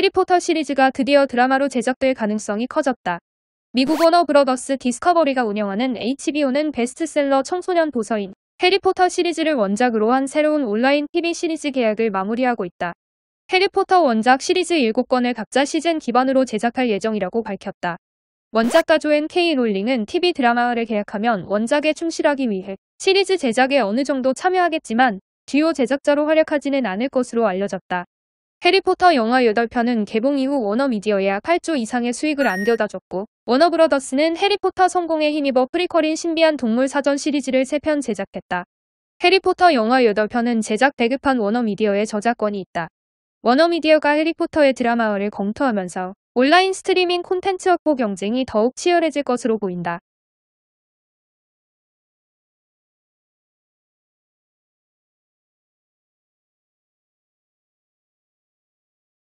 해리포터 시리즈가 드디어 드라마로 제작될 가능성이 커졌다. 미국 워너 브러더스 디스커버리가 운영하는 HBO는 베스트셀러 청소년 도서인 해리포터 시리즈를 원작으로 한 새로운 온라인 TV 시리즈 계약을 마무리하고 있다. 해리포터 원작 시리즈 7권을 각자 시즌 기반으로 제작할 예정이라고 밝혔다. 원작가 조앤 K. 롤링은 TV 드라마를 계약하면 원작에 충실하기 위해 시리즈 제작에 어느 정도 참여하겠지만 주요 제작자로 활약하지는 않을 것으로 알려졌다. 해리포터 영화 8편은 개봉 이후 워너미디어에 약 8조 이상의 수익을 안겨다줬고 워너브러더스는 해리포터 성공에 힘입어 프리퀄인 신비한 동물 사전 시리즈를 3편 제작했다. 해리포터 영화 8편은 제작 배급한 워너미디어의 저작권이 있다. 워너미디어가 해리포터의 드라마화를 검토하면서 온라인 스트리밍 콘텐츠 확보 경쟁이 더욱 치열해질 것으로 보인다.